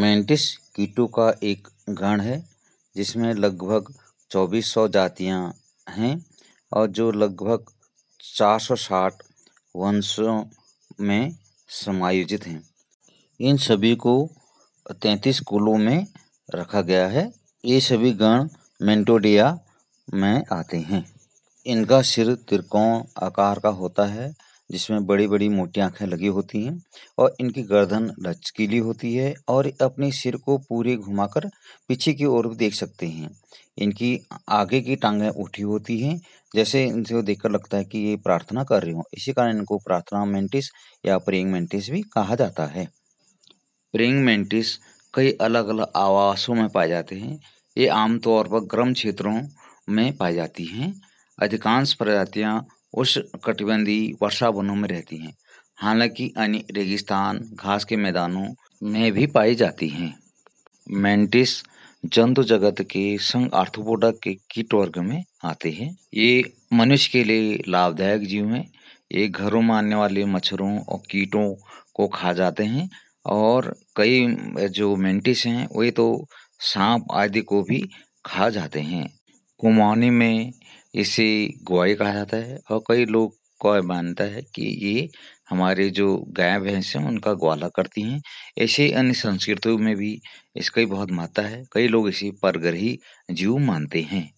mantis कीटों का एक गण है जिसमें लगभग चौबीस सौ जातियाँ हैं और जो लगभग चार सौ साठ वंशों में समायोजित हैं इन सभी को तैंतीस कुलों में रखा गया है ये सभी गण मेंटोडिया में आते हैं इनका सिर त्रिकोण आकार का होता है जिसमें बड़ी-बड़ी मोटी आँखें लगी होती हैं और इनकी गर्दन लचकीली होती है और अपने सिर को पूरे घुमाकर पीछे की ओर भी देख सकते हैं इनकी आगे की टांगें उठी होती हैं जैसे इनसे देखकर लगता है कि ये प्रार्थना कर रही हो इसी कारण इनको प्रार्थना मेंटिस या प्रेइंग मेंटिस भी कहा जाता है प्रेइंग मेंटिस कई अलग अलग आवासों में पाए जाते हैं ये आमतौर पर गर्म क्षेत्रों में पाई जाती हैं अधिकांश प्रजातियाँ उस कटिबंधी वर्षा वनों में रहती हैं हालांकि अन्य रेगिस्तान घास के मैदानों में भी पाई जाती हैं मेंटिस जंतु जगत के संग आर्थोपोडा के कीट वर्ग में आते हैं ये मनुष्य के लिए लाभदायक जीव हैं ये घरों में आने वाले मच्छरों और कीटों को खा जाते हैं और कई जो मेंटिस हैं वे तो सांप आदि को भी खा जाते हैं कुमानी में इसे गोआई कहा जाता है और कई लोग को मानता है कि ये हमारे जो गाय भैंस हैं उनका ग्वाला करती हैं ऐसे अन्य संस्कृतियों में भी इसका बहुत महत्व है कई लोग इसे परग्रही जीव मानते हैं